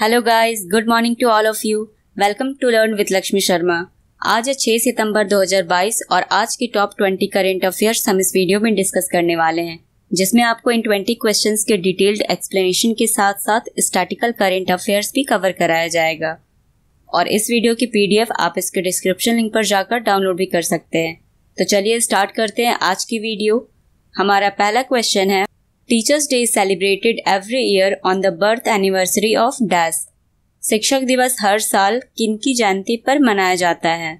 Hello guys good morning to all of you welcome to learn with Lakshmi Sharma आज है 6 सितंबर 2022 और आज की टॉप 20 करेंट अफेयर्स हम इस वीडियो में डिस्कस करने वाले हैं जिसमें आपको इन 20 क्वेश्चंस के डिटेल्ड एक्सप्लेनेशन के साथ साथ स्टैटिकल करेंट अफेयर्स भी कवर कराया जाएगा और इस वीडियो की पीडीएफ आप इसके डिस्क्रिप्शन लिंक पर जाकर डाउनलोड भी कर सकते हैं तो चलिए स्टार्ट करते हैं आज की वीडियो हमारा पहला क्वेश्चन है teachers day is celebrated every year on the birth anniversary of dash शिक्षक दिवस हर साल किन की जयंती पर मनाया जाता है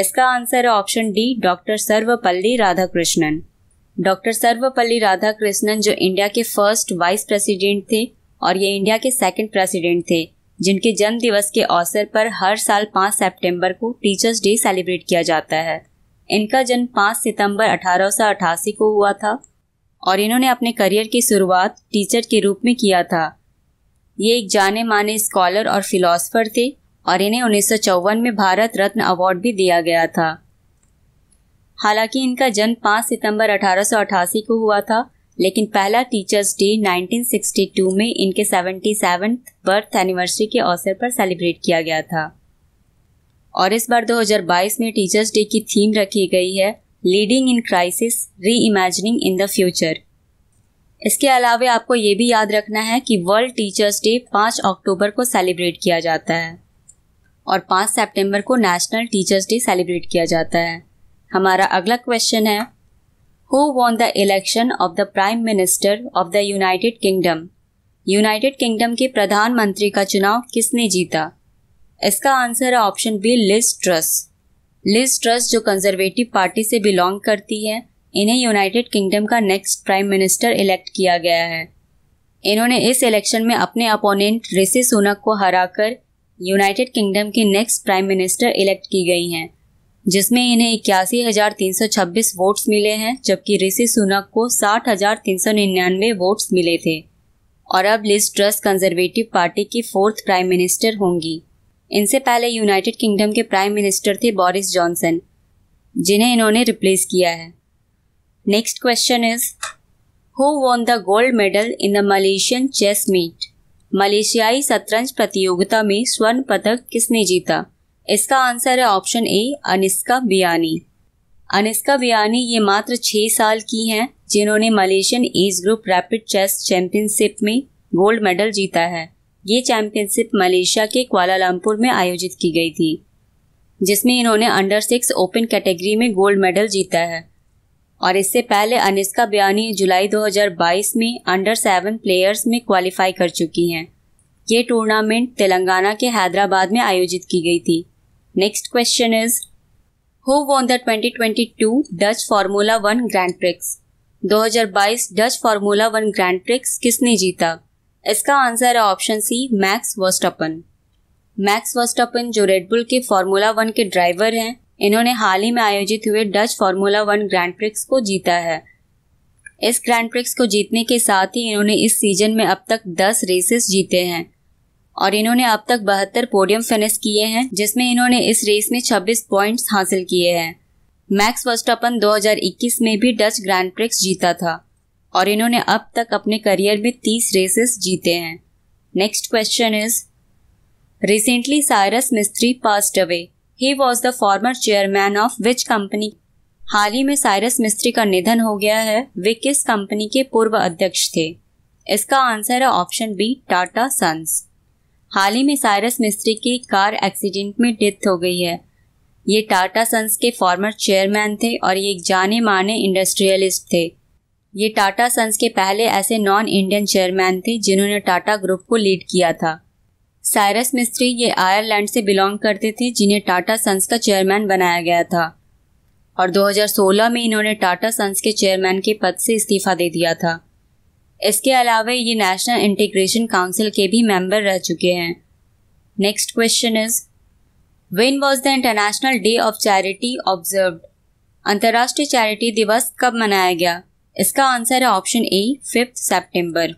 इसका आंसर है option D doctor Sarvepalli Radhakrishnan doctor Sarvepalli Radhakrishnan जो इंडिया के फर्स्ट वाइस प्रेसिडेंट थे और ये इंडिया के सेकंड प्रेसिडेंट थे जिनके जन्म दिवस के अवसर पर हर साल 5 सितंबर को टीचर्स डे सेलिब्रेट किया जाता है इनका जन्म 5 सितंबर अठारह को हुआ था और इन्होंने अपने करियर की शुरुआत टीचर के रूप में किया था ये एक जाने माने स्कॉलर और फिलोसफर थे और इन्हें उन्नीस में भारत रत्न अवार्ड भी दिया गया था हालांकि इनका जन्म 5 सितंबर 1888 को हुआ था लेकिन पहला टीचर्स डे 1962 में इनके सेवेंटी बर्थ एनिवर्सरी के अवसर पर सेलिब्रेट किया गया था और इस बार 2022 में टीचर्स डे की थीम रखी गई है leading in crisis reimagining in the future इसके अलावा आपको ये भी याद रखना है कि वर्ल्ड टीचर्स डे 5 अक्टूबर को सेलिब्रेट किया जाता है और 5 सितंबर को नेशनल टीचर्स डे सेलिब्रेट किया जाता है हमारा अगला क्वेश्चन है who won the election of the prime minister of the United Kingdom United Kingdom के प्रधानमंत्री का चुनाव किसने जीता इसका आंसर है option B Liz Truss Liz Truss जो कंजर्वेटिव पार्टी से बिलोंग करती है इन्हें यूनाइटेड किंगडम का नेक्स्ट प्राइम मिनिस्टर इलेक्ट किया गया है इन्होंने इस इलेक्शन में अपने अपोनेंट ऋषि सुनक को हराकर यूनाइटेड किंगडम की नेक्स्ट प्राइम मिनिस्टर इलेक्ट की गई हैं जिसमें इन्हें इक्यासी हजार तीन सौ छब्बीस वोट्स मिले हैं जबकि ऋषि सुनक को साठ हजार तीन सौ निन्यानवे वोट्स मिले थे और अब लिज ट्रस्ट कंजर्वेटिव पार्टी की फोर्थ प्राइम मिनिस्टर होंगी इनसे पहले यूनाइटेड किंगडम के प्राइम मिनिस्टर थे बोरिस जॉनसन जिन्हें इन्होंने रिप्लेस किया है next question is who won the gold medal in the Malaysian chess meet मलेशियाई शतरंज प्रतियोगिता में स्वर्ण पदक किसने जीता इसका आंसर है ऑप्शन ए अनिस्का बियानी अनिस्का बियानी ये मात्र छह साल की हैं जिन्होंने Malaysian age group rapid chess championship में गोल्ड मेडल जीता है ये चैंपियनशिप मलेशिया के क्वालालंपुर में आयोजित की गई थी जिसमें इन्होंने अंडर सिक्स ओपन कैटेगरी में गोल्ड मेडल जीता है और इससे पहले अनिस्का बयानी जुलाई 2022 में अंडर सेवन प्लेयर्स में क्वालिफाई कर चुकी हैं ये टूर्नामेंट तेलंगाना के हैदराबाद में आयोजित की गई थी next question is who won the 2022 Dutch formula one grand prix 2022 Dutch formula one grand prix किसने जीता इसका आंसर है option C Max Verstappen Max Verstappen जो रेडबुल के फार्मूला वन के ड्राइवर हैं इन्होंने हाल ही में आयोजित हुए Dutch formula one grand prix को जीता है इस ग्रैंड प्रिक्स को जीतने के साथ ही इन्होंने इस सीजन में अब तक 10 रेसेस जीते हैं और इन्होंने अब तक बहत्तर पोडियम फिनिश किए हैं जिसमें इन्होंने इस रेस में 26 पॉइंट्स हासिल किए हैं मैक्स वस्टअपन 2021 में भी डच ग्रैंड प्रिक्स जीता था और इन्होंने अब तक अपने करियर में तीस रेसेस जीते हैं next question is recently Cyrus Mistry passed away he was the former chairman of which company हाल ही में साइरस मिस्त्री का निधन हो गया है वे किस कंपनी के पूर्व अध्यक्ष थे इसका आंसर है ऑप्शन बी टाटा सन्स हाल ही में साइरस मिस्त्री की कार एक्सीडेंट में डेथ हो गई है ये टाटा सन्स के फॉर्मर चेयरमैन थे और ये एक जाने माने इंडस्ट्रियलिस्ट थे ये टाटा सन्स के पहले ऐसे नॉन इंडियन चेयरमैन थे जिन्होंने टाटा ग्रुप को लीड किया था साइरस मिस्त्री ये आयरलैंड से बिलोंग करते थे जिन्हें टाटा सन्स का चेयरमैन बनाया गया था और 2016 में इन्होंने टाटा सन्स के चेयरमैन के पद से इस्तीफा दे दिया था इसके अलावा ये नेशनल इंटीग्रेशन काउंसिल के भी मेंबर रह चुके हैं next question is when was the international day of charity observe अंतर्राष्ट्रीय चैरिटी दिवस कब मनाया गया इसका आंसर है option A fifth September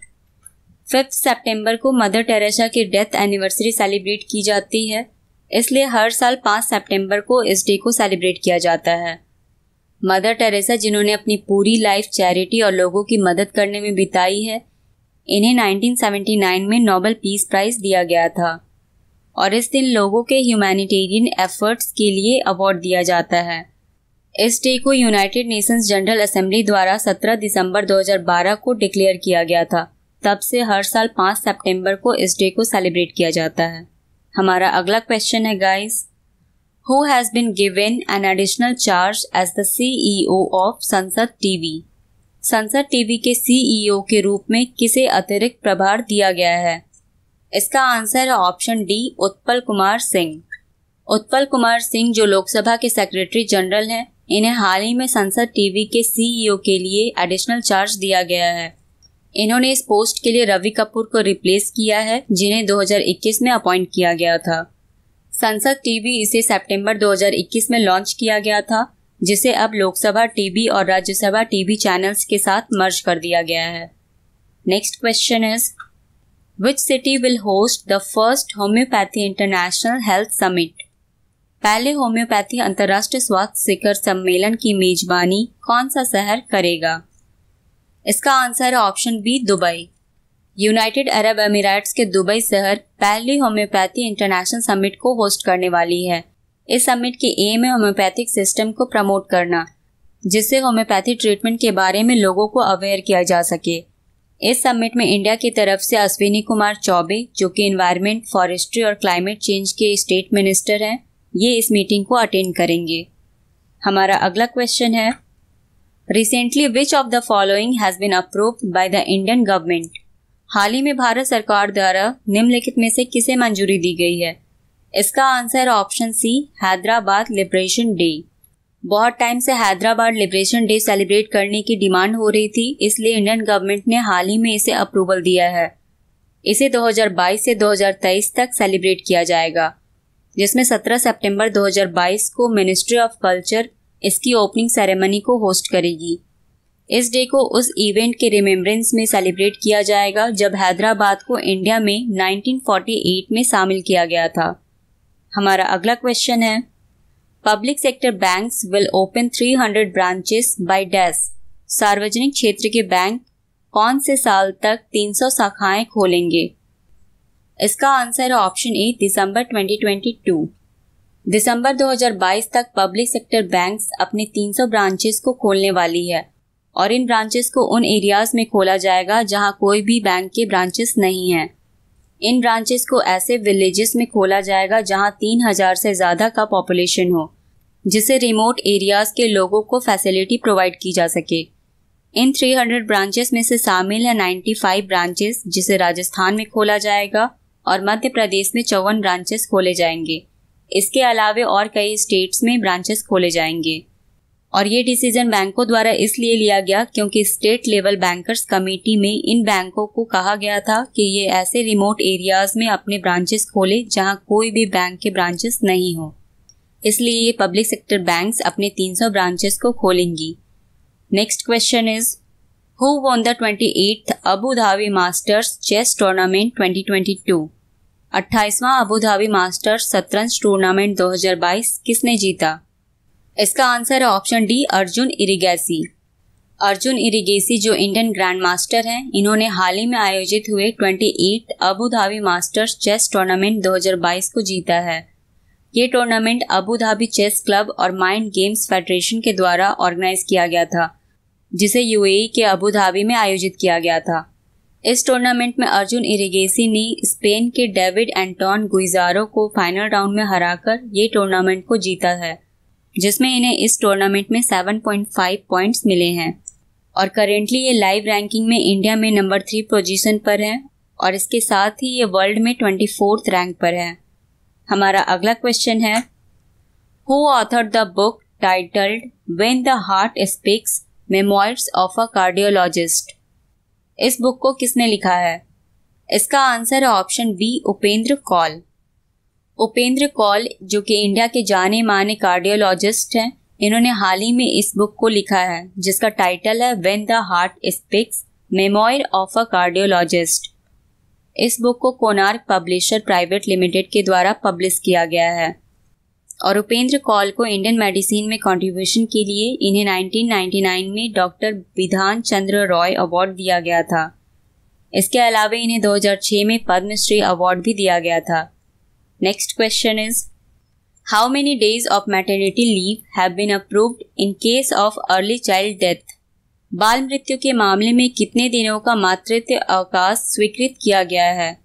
fifth September को मदर टेरेसा की डेथ एनिवर्सरी सेलिब्रेट की जाती है इसलिए हर साल पाँच सेप्टेम्बर को इस डे को सेलिब्रेट किया जाता है मदर टेरेसा जिन्होंने अपनी पूरी लाइफ चैरिटी और लोगों की मदद करने में बिताई है इन्हें 1979 में नोबेल पीस प्राइज़ दिया गया था और इस दिन लोगों के ह्यूमैनिटेरियन एफर्ट्स के लिए अवार्ड दिया जाता है इस डे को यूनाइटेड नेशंस जनरल असेंबली द्वारा 17 दिसंबर 2012 को डिक्लेयर किया गया था तब से हर साल 5 सितंबर को इस डे को सेलिब्रेट किया जाता है हमारा अगला क्वेश्चन है guys who has been given an additional charge as the CEO of Sansad TV Sansad TV के सीईओ e के रूप में किसे अतिरिक्त प्रभार दिया गया है इसका आंसर है ऑप्शन डी उत्पल कुमार सिंह उत्पल कुमार सिंह जो लोकसभा के सेक्रेटरी जनरल हैं इन्हें हाल ही में संसद टीवी के सीईओ e के लिए एडिशनल चार्ज दिया गया है इन्होंने इस पोस्ट के लिए रवि कपूर को रिप्लेस किया है जिन्हें 2021 में अपॉइंट किया गया था संसद टीवी इसे सितंबर 2021 में लॉन्च किया गया था जिसे अब लोकसभा टीवी और राज्यसभा टीवी चैनल्स के साथ मर्ज कर दिया गया है next question is which city will host the first homeopathy international health summit पहले होम्योपैथी अंतर्राष्ट्रीय स्वास्थ्य शिखर सम्मेलन की मेजबानी कौन सा शहर करेगा इसका आंसर है option B Dubai United Arab Emirates के दुबई शहर पहली होम्योपैथी इंटरनेशनल समिट को होस्ट करने वाली है इस समिट की एम है होम्योपैथिक सिस्टम को प्रमोट करना जिससे होम्योपैथी ट्रीटमेंट के बारे में लोगों को अवेयर किया जा सके इस समिट में इंडिया की तरफ से अश्विनी कुमार चौबे जो कि इन्वायरमेंट फॉरेस्ट्री और क्लाइमेट चेंज के स्टेट मिनिस्टर हैं ये इस मीटिंग को अटेंड करेंगे हमारा अगला क्वेश्चन है recently which of the following has been approve by the Indian government हाल ही में भारत सरकार द्वारा निम्नलिखित में से किसे मंजूरी दी गई है इसका answer option C Hyderabad liberation day बहुत टाइम से हैदराबाद लिबरेशन डे सेलिब्रेट करने की डिमांड हो रही थी इसलिए इंडियन गवर्नमेंट ने हाल ही में इसे अप्रूवल दिया है इसे 2022 से 2023 तक सेलिब्रेट किया जाएगा जिसमें 17 सितंबर 2022 को मिनिस्ट्री ऑफ कल्चर इसकी ओपनिंग सेरेमनी को होस्ट करेगी इस डे को उस इवेंट के रिमेम्बरेंस में सेलिब्रेट किया जाएगा जब हैदराबाद को इंडिया में 1948 में शामिल किया गया था हमारा अगला क्वेश्चन है public sector banks will open 300 branches by dash सार्वजनिक क्षेत्र के बैंक कौन से साल तक 300 शाखाएं खोलेंगे इसका आंसर है ऑप्शन ए दिसंबर 2022। दिसंबर 2022 तक पब्लिक सेक्टर बैंक्स अपने 300 ब्रांचेस को खोलने वाली है और इन ब्रांचेस को उन एरियाज में खोला जाएगा जहां कोई भी बैंक के ब्रांचेस नहीं हैं। इन ब्रांचेस को ऐसे विलेजेस में खोला जाएगा जहां 3000 से ज़्यादा का पॉपुलेशन हो जिसे रिमोट एरियाज के लोगों को फैसिलिटी प्रोवाइड की जा सके इन 300 ब्रांचेस में से शामिल है 95 ब्रांचेस जिसे राजस्थान में खोला जाएगा और मध्य प्रदेश में चौवन ब्रांचेस खोले जाएंगे इसके अलावे और कई स्टेट्स में ब्रांचेस खोले जाएंगे और ये डिसीजन बैंकों द्वारा इसलिए लिया गया क्योंकि स्टेट लेवल बैंकर्स कमेटी में इन बैंकों को कहा गया था कि ये ऐसे रिमोट एरियाज में अपने ब्रांचेस खोले जहां कोई भी बैंक के ब्रांचेस नहीं हो इसलिए ये पब्लिक सेक्टर बैंक्स अपने 300 ब्रांचेस को खोलेंगी next question is who won the twenty eighth Abu Dhabi masters chess tournament twenty अट्ठाईसवां अबूधाबी मास्टर्स शतरंज टूर्नामेंट 2022 किसने जीता इसका आंसर है ऑप्शन डी अर्जुन इरिगेसी अर्जुन इरिगेसी जो इंडियन ग्रैंड मास्टर हैं इन्होंने हाल ही में आयोजित हुए 28 Abu Dhabi masters chess tournament 2022 को जीता है ये टूर्नामेंट अबू धाबी चेस क्लब और माइंड गेम्स फेडरेशन के द्वारा ऑर्गेनाइज किया गया था जिसे यूएई के अबू धाबी में आयोजित किया गया था इस टूर्नामेंट में अर्जुन इरिगेसी ने स्पेन के डेविड एंटोन गुइजारो को फाइनल राउंड में हराकर ये टूर्नामेंट को जीता है जिसमें इन्हें इस टूर्नामेंट में 7.5 पॉइंट्स मिले हैं और करेंटली ये लाइव रैंकिंग में इंडिया में नंबर थ्री पोजीशन पर है और इसके साथ ही ये वर्ल्ड में ट्वेंटी फोर्थ रैंक पर है हमारा अगला क्वेश्चन है who author the book titled when the heart speaks memoirs of a cardiologist इस बुक को किसने लिखा है इसका आंसर है ऑप्शन बी उपेंद्र कौल उपेंद्र कौल जो कि इंडिया के जाने माने कार्डियोलॉजिस्ट हैं इन्होंने हाल ही में इस बुक को लिखा है जिसका टाइटल है when the heart speaks memoir of a cardiologist इस बुक को कोनार्क पब्लिशर प्राइवेट लिमिटेड के द्वारा पब्लिश किया गया है और उपेंद्र कौल को इंडियन मेडिसिन में कंट्रीब्यूशन के लिए इन्हें 1999 में डॉक्टर विधान चंद्र रॉय अवार्ड दिया गया था इसके अलावा इन्हें 2006 में पद्मश्री अवार्ड भी दिया गया था next question is how many days of maternity leave have been approved in case of early child death बाल मृत्यु के मामले में कितने दिनों का मातृत्व अवकाश स्वीकृत किया गया है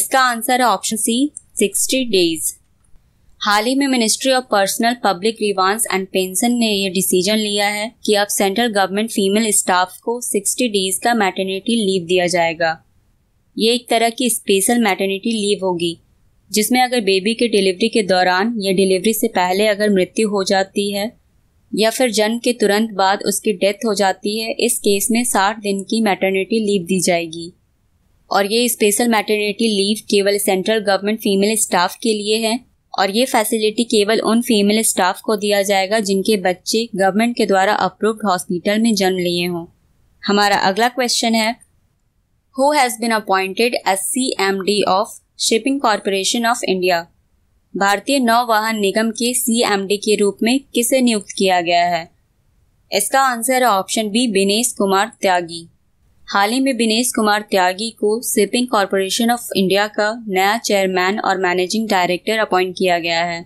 इसका आंसर है ऑप्शन सी सिक्सटी डेज हाल ही में ministry of personnel public grievances and pension ने ये डिसीजन लिया है कि अब सेंट्रल गवर्नमेंट फीमेल स्टाफ को 60 डेज का मैटरनिटी लीव दिया जाएगा ये एक तरह की स्पेशल मैटरनिटी लीव होगी जिसमें अगर बेबी के डिलीवरी के दौरान या डिलीवरी से पहले अगर मृत्यु हो जाती है या फिर जन्म के तुरंत बाद उसकी डेथ हो जाती है इस केस में साठ दिन की मैटरनिटी लीव दी जाएगी और ये स्पेशल मैटरनिटी लीव केवल सेंट्रल गवर्नमेंट फीमेल स्टाफ के लिए है और ये फैसिलिटी केवल उन फीमेल स्टाफ को दिया जाएगा जिनके बच्चे गवर्नमेंट के द्वारा अप्रूव्ड हॉस्पिटल में जन्म लिए हों हमारा अगला क्वेश्चन है who has been appointed as C M D of shipping corporation of India भारतीय नौवाहन निगम के सी एम डी के रूप में किसे नियुक्त किया गया है इसका आंसर है ऑप्शन बी विनेश कुमार त्यागी हाल ही में बिनेश कुमार त्यागी को शिपिंग कॉरपोरेशन ऑफ इंडिया का नया चेयरमैन और मैनेजिंग डायरेक्टर अपॉइंट किया गया है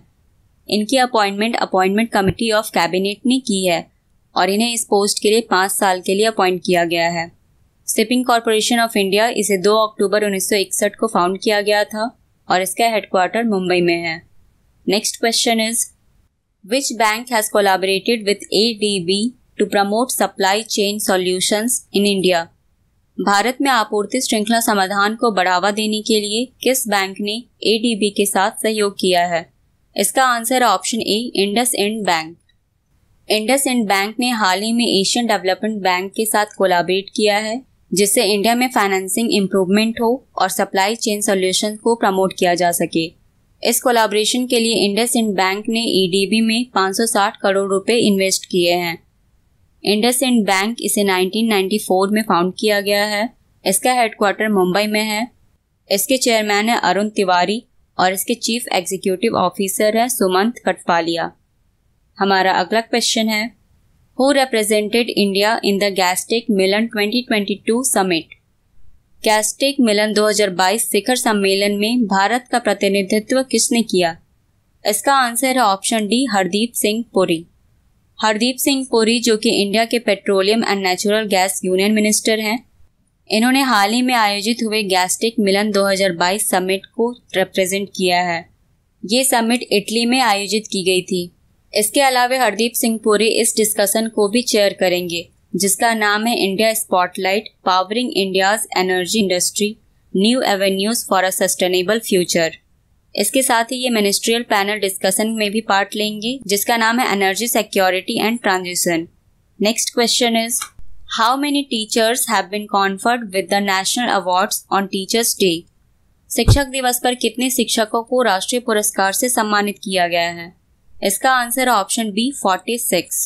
इनकी appointment appointment committee of cabinet ने की है और इन्हें इस पोस्ट के लिए पाँच साल के लिए अपॉइंट किया गया है शिपिंग कॉरपोरेशन ऑफ इंडिया इसे 2 अक्टूबर 1961 को फाउंड किया गया था और इसका हेडक्वार्टर मुंबई में है next question is which bank has collaborated with A D B to promote supply chain solutions in India Bharat में आपूर्ति श्रृंखला समाधान को बढ़ावा देने के लिए किस बैंक ने एडीबी के साथ सहयोग किया है इसका answer option A IndusInd bank IndusInd bank ने हाल ही में एशियन डेवलपमेंट बैंक के साथ कोलाबरेट किया है जिससे इंडिया में फाइनेंसिंग इम्प्रूवमेंट हो और सप्लाई चेन सोल्यूशन को प्रमोट किया जा सके इस कोलाब्रेशन के लिए इंडस इंड बैंक ने ईडीबी में 560 करोड़ रुपए इन्वेस्ट किए हैं इंडस इंड बैंक इसे 1994 में फाउंड किया गया है इसका हेडक्वार्टर मुंबई में है इसके चेयरमैन है अरुण तिवारी और इसके चीफ एग्जीक्यूटिव ऑफिसर है सुमंत कटपालिया हमारा अगला क्वेश्चन है who represented India in the Gastech Milan 2022 summit Gastech Milan 2022 शिखर सम्मेलन में भारत का प्रतिनिधित्व किसने किया इसका आंसर है ऑप्शन डी हरदीप सिंह पुरी हरदीप सिंह पुरी जो कि इंडिया के petroleum and natural gas union minister हैं इन्होंने हाल ही में आयोजित हुए गैस्टिक मिलन 2022 समिट को रिप्रेजेंट किया है ये समिट इटली में आयोजित की गई थी इसके अलावा हरदीप सिंह पुरी इस डिस्कशन को भी चेयर करेंगे जिसका नाम है India spotlight powering India's energy industry new avenues for a sustainable future इसके साथ ही ये मिनिस्ट्रियल पैनल डिस्कशन में भी पार्ट लेंगे जिसका नाम है energy security and transition next question is how many teachers have been conferred with the national awards on teachers day शिक्षक दिवस पर कितने शिक्षकों को राष्ट्रीय पुरस्कार से सम्मानित किया गया है इसका answer option B 46।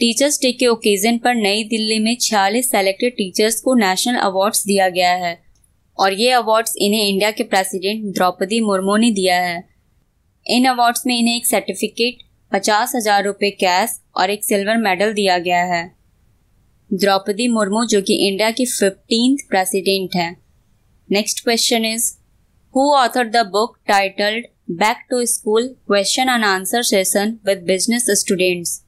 Teachers day के ओकेजन पर नई दिल्ली में छियालीस सेलेक्टेड टीचर्स को नेशनल अवार्ड्स दिया गया है और ये अवार्ड्स इन्हें इंडिया के प्रेसिडेंट द्रौपदी मुर्मू ने दिया है इन अवार्ड्स में इन्हें एक सर्टिफिकेट पचास हजार रुपये कैश और एक सिल्वर मेडल दिया गया है द्रौपदी मुर्मू जो कि इंडिया की फिफ्टीन प्रेसिडेंट है next question is who author the book titled back to school question and answer session with business students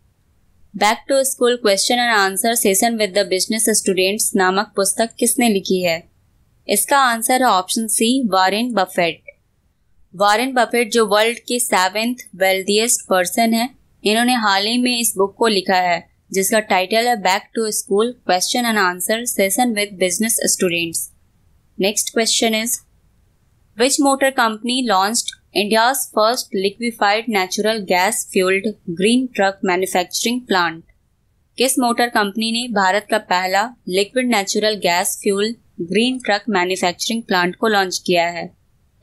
back to school question and answer session with the business students नामक पुस्तक किसने लिखी है इसका answer है option C Warren Buffett Warren Buffett जो world के seventh wealthiest person है इन्होंने हाल ही में इस बुक को लिखा है जिसका टाइटल है back to school question and answer session with business students next question is which motor company launch India first liquefied natural gas fuelled green truck manufacturing plant किस मोटर कंपनी ने भारत का पहला liquid natural gas fuel green truck manufacturing plant को launch किया है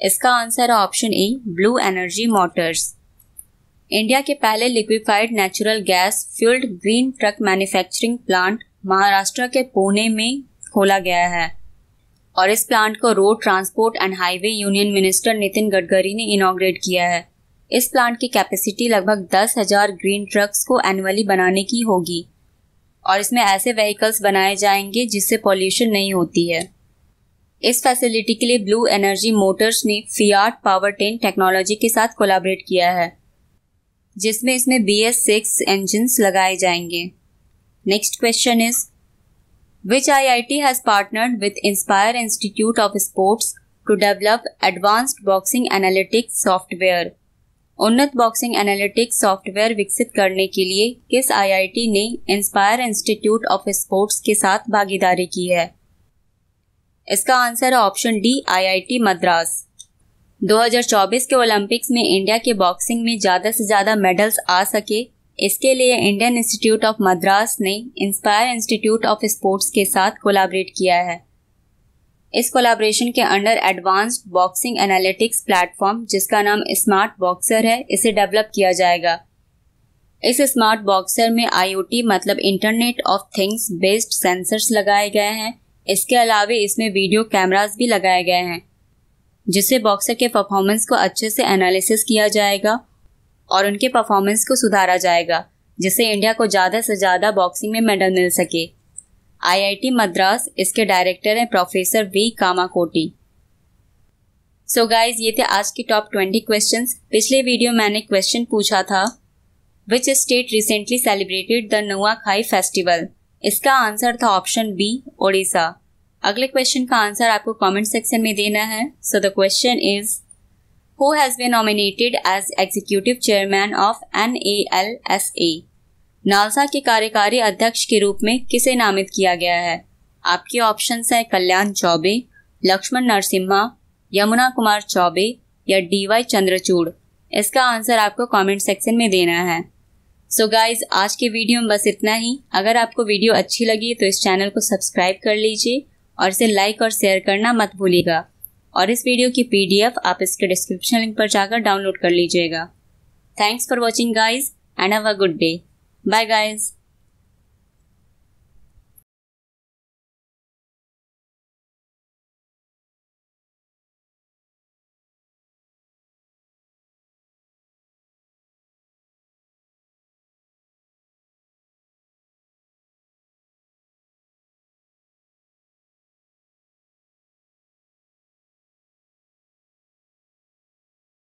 इसका answer है option A Blue Energy Motors India के पहले liquefied natural gas fuelled green truck manufacturing plant Maharashtra के पुणे में खोला गया है और इस प्लांट को road transport and highway union minister Nitin Gadkari ने इनाग्रेट किया है इस प्लांट की कैपेसिटी लगभग दस हजार ग्रीन ट्रक्स को एनुअली बनाने की होगी और इसमें ऐसे व्हीकल्स बनाए जाएंगे जिससे पॉल्यूशन नहीं होती है इस फैसिलिटी के लिए ब्लू एनर्जी मोटर्स ने फियाट पावर टेन टेक्नोलॉजी के साथ कोलाबरेट किया है जिसमें इसमें बी एस सिक्स इंजिन लगाए जाएंगे next question is which I I T has partnered with Inspire Institute of sports to develop advanced boxing analytics software उन्नत बॉक्सिंग एनालिटिक्स सॉफ्टवेयर विकसित करने के लिए किस आईआईटी ने इंस्पायर इंस्टीट्यूट ऑफ स्पोर्ट्स के साथ भागीदारी की है इसका आंसर है ऑप्शन डी आईआईटी मद्रास 2024 के ओलंपिक्स में इंडिया के बॉक्सिंग में ज़्यादा से ज़्यादा मेडल्स आ सके इसके लिए इंडियन इंस्टीट्यूट ऑफ मद्रास ने इंस्पायर इंस्टीट्यूट ऑफ स्पोर्ट्स के साथ कोलाबरेट किया है इस कोलाब्रेशन के under advanced boxing analytics platform जिसका नाम स्मार्ट बॉक्सर है इसे डेवलप किया जाएगा इस स्मार्ट बॉक्सर में आईओटी मतलब internet of things based sensors लगाए गए हैं इसके अलावे इसमें वीडियो कैमरास भी लगाए गए हैं जिससे बॉक्सर के परफॉर्मेंस को अच्छे से एनालिसिस किया जाएगा और उनके परफॉर्मेंस को सुधारा जाएगा जिससे इंडिया को ज़्यादा से ज़्यादा बॉक्सिंग में मेडल मिल सके आईआईटी मद्रास इसके डायरेक्टर हैं professor V Kamakoti so so guys ये थे आज के टॉप ट्वेंटी क्वेश्चन पिछले वीडियो मैंने क्वेश्चन पूछा था which state recently celebrated the Nuakhai festival इसका आंसर था ऑप्शन बी ओडिशा अगले क्वेश्चन का आंसर आपको कमेंट सेक्शन में देना है so the question is who has been nominated as executive chairman of N A L S A NALSA के कार्यकारी अध्यक्ष के रूप में किसे नामित किया गया है आपके ऑप्शन है कल्याण चौबे लक्ष्मण नरसिम्हा यमुना कुमार चौबे या डी वाई चंद्रचूड़ इसका आंसर आपको कमेंट सेक्शन में देना है सो so गाइज आज के वीडियो में बस इतना ही अगर आपको वीडियो अच्छी लगी तो इस चैनल को सब्सक्राइब कर लीजिए और इसे लाइक और शेयर करना मत भूलिएगा और इस वीडियो की पीडीएफ आप इसके डिस्क्रिप्शन लिंक पर जाकर डाउनलोड कर लीजिएगा thanks for watching guys and have a good day Bye guys.